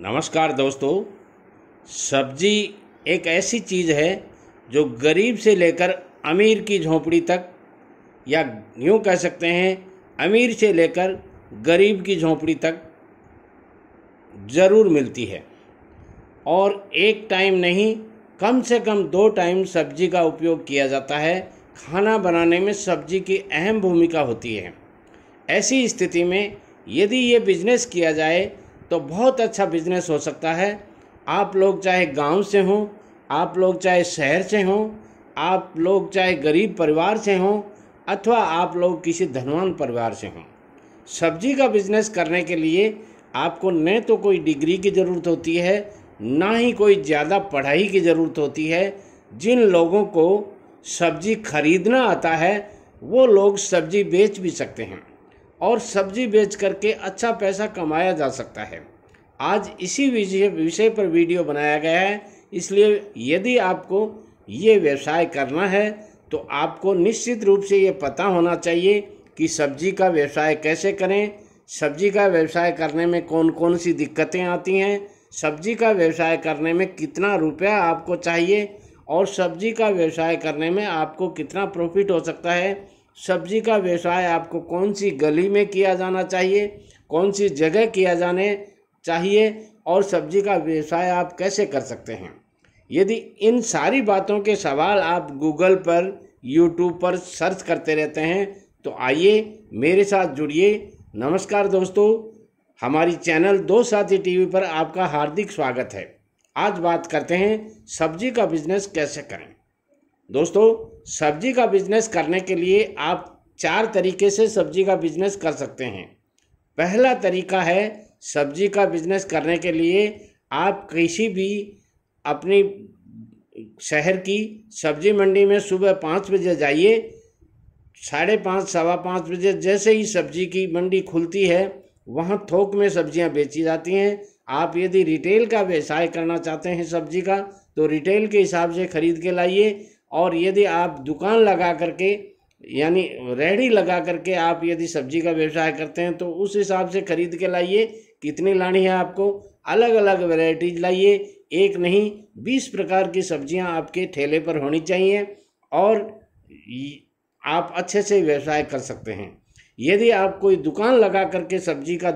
नमस्कार दोस्तों सब्जी एक ऐसी चीज़ है जो गरीब से लेकर अमीर की झोपड़ी तक या यूँ कह सकते हैं अमीर से लेकर गरीब की झोपड़ी तक ज़रूर मिलती है और एक टाइम नहीं कम से कम दो टाइम सब्जी का उपयोग किया जाता है खाना बनाने में सब्जी की अहम भूमिका होती है ऐसी स्थिति में यदि ये बिजनेस किया जाए तो बहुत अच्छा बिजनेस हो सकता है आप लोग चाहे गांव से हों आप लोग चाहे शहर से हों आप लोग चाहे गरीब परिवार से हों अथवा आप लोग किसी धनवान परिवार से हों सब्जी का बिजनेस करने के लिए आपको न तो कोई डिग्री की ज़रूरत होती है ना ही कोई ज़्यादा पढ़ाई की ज़रूरत होती है जिन लोगों को सब्जी खरीदना आता है वो लोग सब्जी बेच भी सकते हैं और सब्जी बेच करके अच्छा पैसा कमाया जा सकता है आज इसी विषय विषय पर वीडियो बनाया गया है इसलिए यदि आपको ये व्यवसाय करना है तो आपको निश्चित रूप से ये पता होना चाहिए कि सब्जी का व्यवसाय कैसे करें सब्जी का व्यवसाय करने में कौन कौन सी दिक्कतें आती हैं सब्जी का व्यवसाय करने में कितना रुपया आपको चाहिए और सब्जी का व्यवसाय करने में आपको कितना प्रॉफिट हो सकता है सब्जी का व्यवसाय आपको कौन सी गली में किया जाना चाहिए कौन सी जगह किया जाने चाहिए और सब्जी का व्यवसाय आप कैसे कर सकते हैं यदि इन सारी बातों के सवाल आप गूगल पर यूट्यूब पर सर्च करते रहते हैं तो आइए मेरे साथ जुड़िए नमस्कार दोस्तों हमारी चैनल दो साथी टीवी पर आपका हार्दिक स्वागत है आज बात करते हैं सब्जी का बिजनेस कैसे करें दोस्तों सब्जी का बिजनेस करने के लिए आप चार तरीके से सब्जी का बिजनेस कर सकते हैं पहला तरीका है सब्जी का बिजनेस करने के लिए आप किसी भी अपनी शहर की सब्जी मंडी में सुबह पाँच बजे जाइए साढ़े पाँच सवा पाँच बजे जैसे ही सब्जी की मंडी खुलती है वहाँ थोक में सब्जियाँ बेची जाती हैं आप यदि रिटेल का व्यवसाय करना चाहते हैं सब्जी का तो रिटेल के हिसाब से खरीद के लाइए और यदि आप दुकान लगा करके यानी रेहड़ी लगा करके आप यदि सब्जी का व्यवसाय करते हैं तो उस हिसाब से खरीद के लाइए कितनी लानी है आपको अलग अलग वेराइटीज लाइए एक नहीं बीस प्रकार की सब्जियां आपके ठेले पर होनी चाहिए और आप अच्छे से व्यवसाय कर सकते हैं यदि आप कोई दुकान लगा करके सब्जी का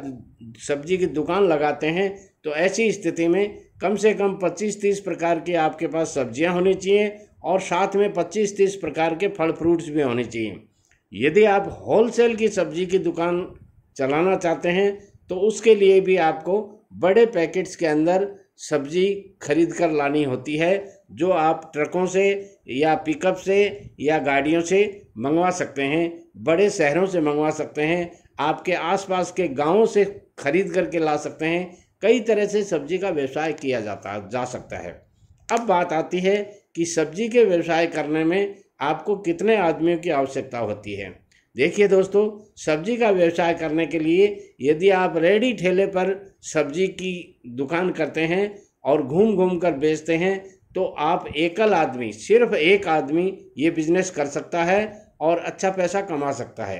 सब्जी की दुकान लगाते हैं तो ऐसी स्थिति में कम से कम 25-30 प्रकार की आपके पास सब्जियां होनी चाहिए और साथ में पच्चीस तीस प्रकार के फल फ्रूट्स भी होने चाहिए यदि आप होलसेल की सब्जी की दुकान चलाना चाहते हैं तो उसके लिए भी आपको बड़े पैकेट्स के अंदर सब्जी खरीद कर लानी होती है जो आप ट्रकों से या पिकअप से या गाड़ियों से मंगवा सकते हैं बड़े शहरों से मंगवा सकते हैं आपके आसपास के गांवों से खरीद करके ला सकते हैं कई तरह से सब्जी का व्यवसाय किया जाता जा सकता है अब बात आती है कि सब्जी के व्यवसाय करने में आपको कितने आदमियों की आवश्यकता होती है देखिए दोस्तों सब्जी का व्यवसाय करने के लिए यदि आप रेडी ठेले पर सब्जी की दुकान करते हैं और घूम घूम कर बेचते हैं तो आप एकल आदमी सिर्फ एक आदमी ये बिजनेस कर सकता है और अच्छा पैसा कमा सकता है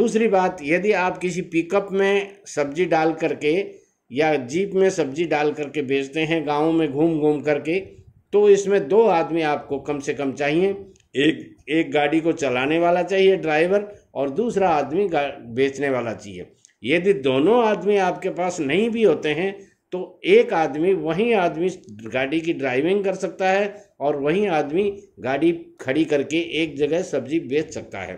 दूसरी बात यदि आप किसी पिकअप में सब्जी डाल करके या जीप में सब्जी डाल करके बेचते हैं गाँव में घूम घूम करके तो इसमें दो आदमी आपको कम से कम चाहिए एक एक गाड़ी को चलाने वाला चाहिए ड्राइवर और दूसरा आदमी बेचने वाला चाहिए यदि दोनों आदमी आपके पास नहीं भी होते हैं तो एक आदमी वही आदमी गाड़ी की ड्राइविंग कर सकता है और वही आदमी गाड़ी खड़ी करके एक जगह सब्जी बेच सकता है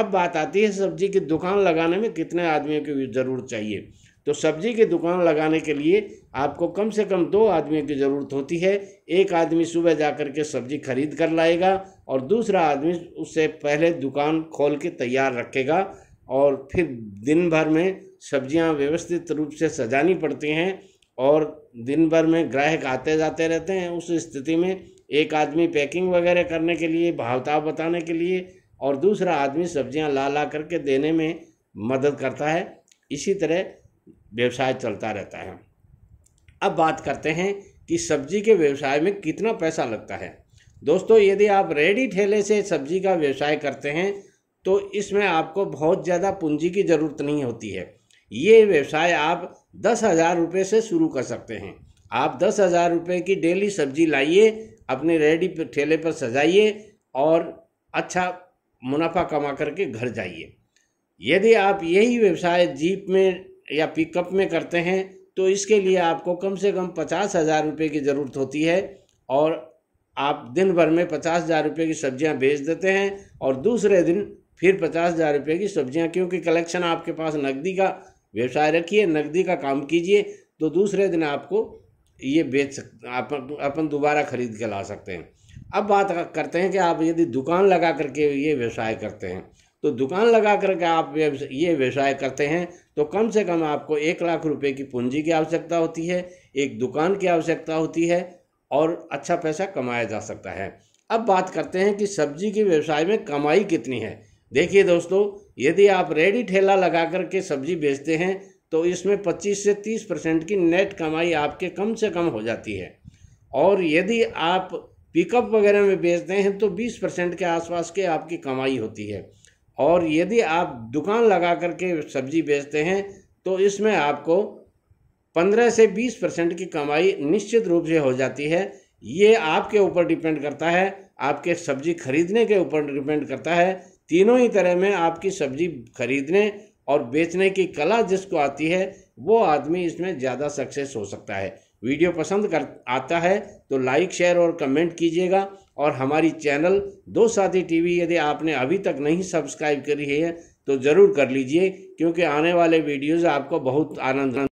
अब बात आती है सब्जी की दुकान लगाने में कितने आदमियों की ज़रूरत चाहिए तो सब्जी की दुकान लगाने के लिए आपको कम से कम दो आदमियों की ज़रूरत होती है एक आदमी सुबह जा कर के सब्जी खरीद कर लाएगा और दूसरा आदमी उससे पहले दुकान खोल के तैयार रखेगा और फिर दिन भर में सब्जियां व्यवस्थित रूप से सजानी पड़ती हैं और दिन भर में ग्राहक आते जाते रहते हैं उस स्थिति में एक आदमी पैकिंग वगैरह करने के लिए भावताव बताने के लिए और दूसरा आदमी सब्जियां ला ला करके देने में मदद करता है इसी तरह व्यवसाय चलता रहता है अब बात करते हैं कि सब्जी के व्यवसाय में कितना पैसा लगता है दोस्तों यदि आप रेडी ठेले से सब्जी का व्यवसाय करते हैं तो इसमें आपको बहुत ज़्यादा पूंजी की ज़रूरत नहीं होती है ये व्यवसाय आप दस हज़ार रुपये से शुरू कर सकते हैं आप दस हज़ार रुपये की डेली सब्जी लाइए अपने रेडी ठेले पर सजाइए और अच्छा मुनाफा कमा करके घर जाइए यदि आप यही व्यवसाय जीप में या पिकअप में करते हैं तो इसके लिए आपको कम से कम पचास हज़ार रुपये की ज़रूरत होती है और आप दिन भर में पचास हज़ार रुपये की सब्जियां बेच देते हैं और दूसरे दिन फिर पचास हज़ार रुपये की सब्जियां क्योंकि कलेक्शन आपके पास नकदी का व्यवसाय रखिए नकदी का काम कीजिए तो दूसरे दिन आपको ये बेच सक आप अपन दोबारा खरीद के ला सकते हैं अब बात करते हैं कि आप यदि दुकान लगा करके ये व्यवसाय करते हैं तो दुकान लगा करके आप ये व्यवसाय करते हैं तो कम से कम आपको एक लाख रुपए की पूंजी की आवश्यकता होती है एक दुकान की आवश्यकता होती है और अच्छा पैसा कमाया जा सकता है अब बात करते हैं कि सब्जी के व्यवसाय में कमाई कितनी है देखिए दोस्तों यदि आप रेडी ठेला लगा करके सब्जी बेचते हैं तो इसमें 25 से 30 परसेंट की नेट कमाई आपके कम से कम हो जाती है और यदि आप पिकअप वगैरह में बेचते हैं तो 20 परसेंट के आसपास के आपकी कमाई होती है और यदि आप दुकान लगा करके सब्जी बेचते हैं तो इसमें आपको पंद्रह से बीस परसेंट की कमाई निश्चित रूप से हो जाती है ये आपके ऊपर डिपेंड करता है आपके सब्जी खरीदने के ऊपर डिपेंड करता है तीनों ही तरह में आपकी सब्जी खरीदने और बेचने की कला जिसको आती है वो आदमी इसमें ज़्यादा सक्सेस हो सकता है वीडियो पसंद कर आता है तो लाइक शेयर और कमेंट कीजिएगा और हमारी चैनल दो साथी टीवी यदि आपने अभी तक नहीं सब्सक्राइब करी है तो ज़रूर कर लीजिए क्योंकि आने वाले वीडियोज़ आपको बहुत आनंद